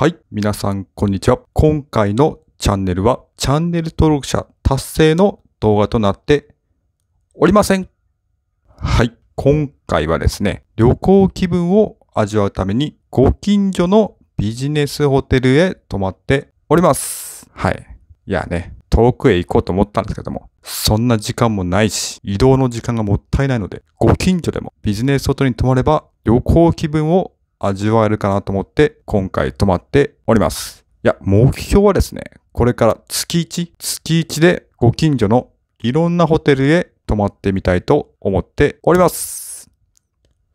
はい。皆さん、こんにちは。今回のチャンネルは、チャンネル登録者達成の動画となっておりません。はい。今回はですね、旅行気分を味わうために、ご近所のビジネスホテルへ泊まっております。はい。いやね、遠くへ行こうと思ったんですけども、そんな時間もないし、移動の時間がもったいないので、ご近所でもビジネスホテルに泊まれば、旅行気分を味わえるかなと思って、今回泊まっております。いや、目標はですね、これから月1、月1でご近所のいろんなホテルへ泊まってみたいと思っております。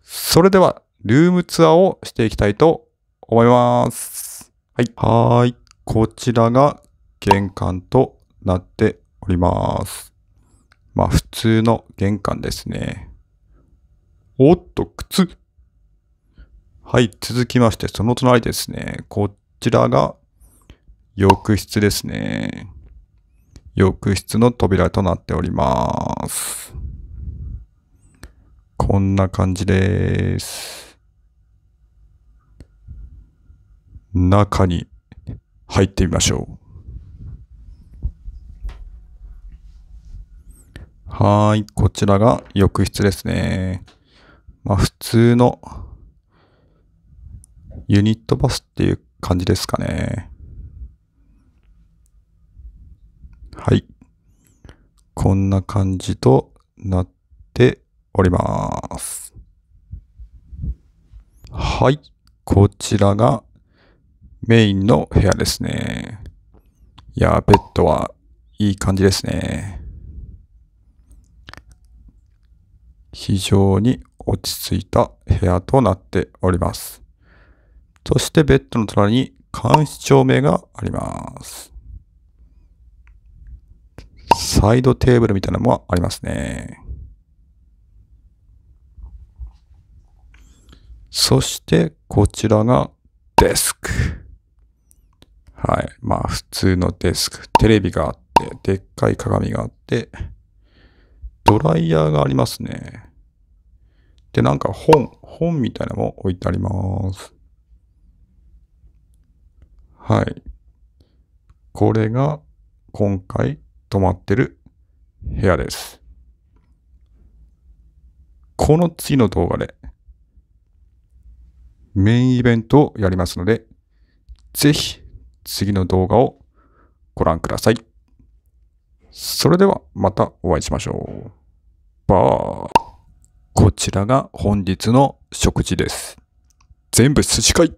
それでは、ルームツアーをしていきたいと思います。はい。はい。こちらが玄関となっております。まあ、普通の玄関ですね。おっと、靴はい、続きまして、その隣ですね。こちらが、浴室ですね。浴室の扉となっております。こんな感じです。中に入ってみましょう。はい、こちらが浴室ですね。まあ普通のユニットバスっていう感じですかね。はい。こんな感じとなっております。はい。こちらがメインの部屋ですね。いやベッドはいい感じですね。非常に落ち着いた部屋となっております。そしてベッドの隣に監視照明があります。サイドテーブルみたいなのもありますね。そしてこちらがデスク。はい。まあ普通のデスク。テレビがあって、でっかい鏡があって、ドライヤーがありますね。で、なんか本、本みたいなのも置いてあります。はい。これが今回泊まってる部屋です。この次の動画でメインイベントをやりますので、ぜひ次の動画をご覧ください。それではまたお会いしましょう。バー。こちらが本日の食事です。全部寿司会